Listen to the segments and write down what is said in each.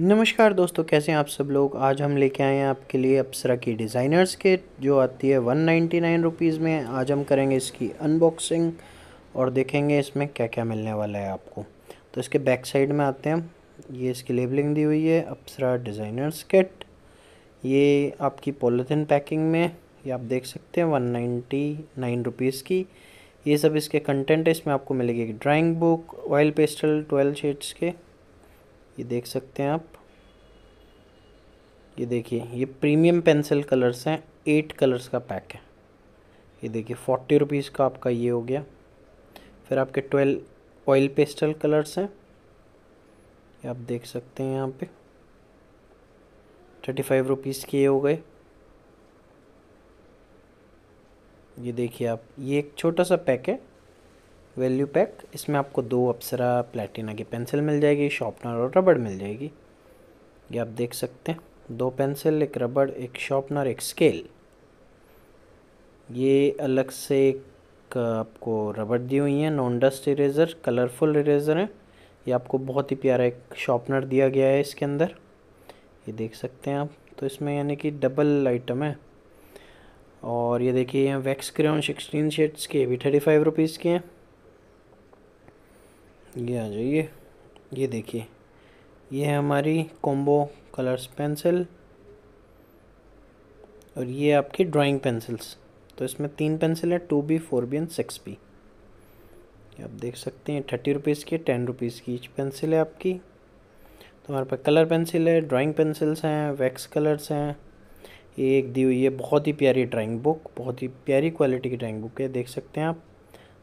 नमस्कार दोस्तों कैसे हैं आप सब लोग आज हम लेके आए हैं आपके लिए अप्सरा की डिज़ाइनर्स के जो आती है वन नाइन्टी नाइन रुपीज़ में आज हम करेंगे इसकी अनबॉक्सिंग और देखेंगे इसमें क्या क्या मिलने वाला है आपको तो इसके बैक साइड में आते हैं ये इसकी लेबलिंग दी हुई है अप्सरा डिज़ाइनर्स किट ये आपकी पॉलीथिन पैकिंग में ये आप देख सकते हैं वन नाइन्टी नाइन रुपीज़ की ये सब इसके कंटेंट है इसमें आपको मिलेगी drawing book oil pastel twelve shades के ये देख सकते हैं आप ये देखिए ये प्रीमियम पेंसिल कलर्स हैं एट कलर्स का पैक है ये देखिए फोर्टी रुपीज़ का आपका ये हो गया फिर आपके ट्वेल्व ऑयल पेस्टल कलर्स हैं ये आप देख सकते हैं यहाँ पे थर्टी फाइव रुपीज़ के ये हो गए ये देखिए आप ये एक छोटा सा पैक है वैल्यू पैक इसमें आपको दो अप्सरा प्लेटिना की पेंसिल मिल जाएगी शॉर्पनर और रबड़ मिल जाएगी ये आप देख सकते हैं दो पेंसिल एक रबड़ एक शॉर्पनर एक स्केल ये अलग से एक आपको रबड़ दी हुई है non dust eraser colourful eraser है ये आपको बहुत ही प्यारा एक शॉपनर दिया गया है इसके अंदर ये देख सकते हैं आप तो इसमें यानी कि डबल आइटम है और ये देखिए यहाँ वैक्स क्रेन सिक्सटीन शेड्स के भी थर्टी फाइव रुपीज़ के हैं ये आ जाइए ये देखिए ये है हमारी कॉम्बो कलर्स पेंसिल और ये आपकी ड्राइंग पेंसिल्स तो इसमें तीन पेंसिल है two B four B and six B आप देख सकते हैं थर्टी रुपीज़ की टेन रुपीज़ की पेंसिल है आपकी तो हमारे पास कलर पेंसिल है ड्राइंग पेंसिल्स हैं वैक्स कलर्स हैं ये एक दी हुई है बहुत ही प्यारी ड्राइंग बुक बहुत ही प्यारी क्वालिटी की ड्राइंग बुक है देख सकते हैं आप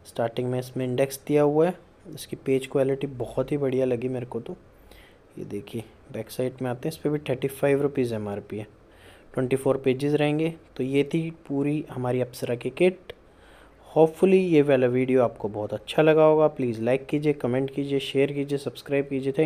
स्टार्टिंग में इसमें इंडेक्स दिया हुआ है इसकी पेज क्वालिटी बहुत ही बढ़िया लगी मेरे को तो ये देखिए बैक साइड में आते हैं इस पर भी thirty five rupees M R P है ट्वेंटी फोर पेजेस रहेंगे तो ये थी पूरी हमारी अप्सरा की किट होपफुली ये वाला वीडियो आपको बहुत अच्छा लगा होगा प्लीज़ लाइक कीजिए कमेंट कीजिए शेयर कीजिए सब्सक्राइब कीजिए थैंक